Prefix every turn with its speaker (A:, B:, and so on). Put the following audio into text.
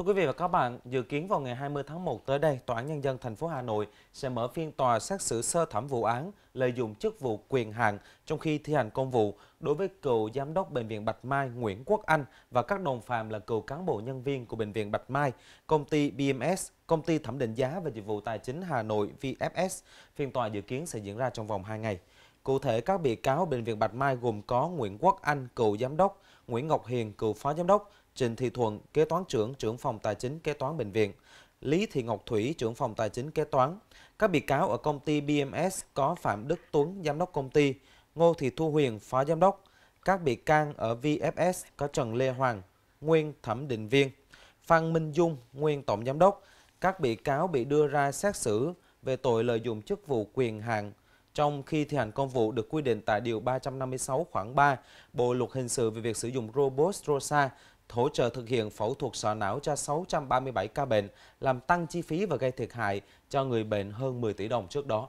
A: Thưa quý vị và các bạn, dự kiến vào ngày 20 tháng 1 tới đây, Tòa án Nhân dân thành phố Hà Nội sẽ mở phiên tòa xét xử sơ thẩm vụ án lợi dụng chức vụ quyền hạn trong khi thi hành công vụ đối với cựu Giám đốc Bệnh viện Bạch Mai Nguyễn Quốc Anh và các đồng phạm là cựu cán bộ nhân viên của Bệnh viện Bạch Mai, công ty BMS, công ty thẩm định giá và dịch vụ tài chính Hà Nội VFS. Phiên tòa dự kiến sẽ diễn ra trong vòng 2 ngày. Cụ thể, các bị cáo Bệnh viện Bạch Mai gồm có Nguyễn Quốc Anh, cựu giám đốc, Nguyễn Ngọc Hiền, cựu phó giám đốc, Trịnh Thị Thuận, kế toán trưởng, trưởng phòng tài chính, kế toán bệnh viện, Lý Thị Ngọc Thủy, trưởng phòng tài chính, kế toán. Các bị cáo ở công ty BMS có Phạm Đức Tuấn, giám đốc công ty, Ngô Thị Thu Huyền, phó giám đốc. Các bị can ở VFS có Trần Lê Hoàng, nguyên thẩm định viên, Phan Minh Dung, nguyên tổng giám đốc. Các bị cáo bị đưa ra xét xử về tội lợi dụng chức vụ quyền hạn trong khi thi hành công vụ được quy định tại Điều 356 khoảng 3 Bộ Luật Hình sự về việc sử dụng robot ROSA hỗ trợ thực hiện phẫu thuật sọ não cho 637 ca bệnh, làm tăng chi phí và gây thiệt hại cho người bệnh hơn 10 tỷ đồng trước đó.